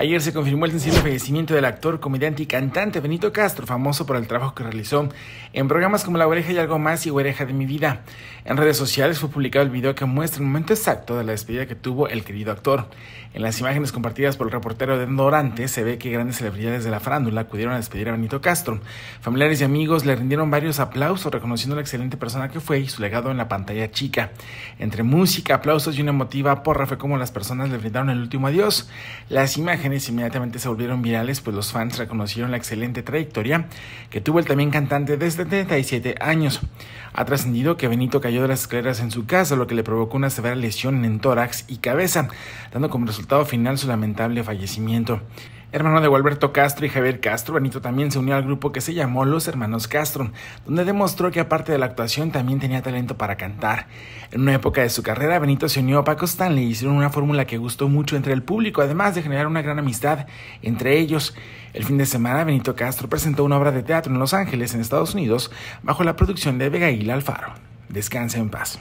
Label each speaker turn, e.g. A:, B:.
A: Ayer se confirmó el sencillo fallecimiento del actor, comediante y cantante Benito Castro, famoso por el trabajo que realizó en programas como La Oreja y Algo Más y Oreja de mi Vida. En redes sociales fue publicado el video que muestra el momento exacto de la despedida que tuvo el querido actor. En las imágenes compartidas por el reportero de Dorante se ve que grandes celebridades de la farándula acudieron a despedir a Benito Castro. Familiares y amigos le rindieron varios aplausos reconociendo la excelente persona que fue y su legado en la pantalla chica. Entre música, aplausos y una emotiva porra fue como las personas le brindaron el último adiós. Las imágenes inmediatamente se volvieron virales, pues los fans reconocieron la excelente trayectoria que tuvo el también cantante desde 37 años. Ha trascendido que Benito cayó de las escaleras en su casa, lo que le provocó una severa lesión en tórax y cabeza, dando como resultado final su lamentable fallecimiento hermano de Gualberto Castro y Javier Castro, Benito también se unió al grupo que se llamó Los Hermanos Castro, donde demostró que aparte de la actuación también tenía talento para cantar. En una época de su carrera, Benito se unió a Paco Stanley y hicieron una fórmula que gustó mucho entre el público, además de generar una gran amistad entre ellos. El fin de semana, Benito Castro presentó una obra de teatro en Los Ángeles, en Estados Unidos, bajo la producción de Abigail Alfaro. Descansa en paz.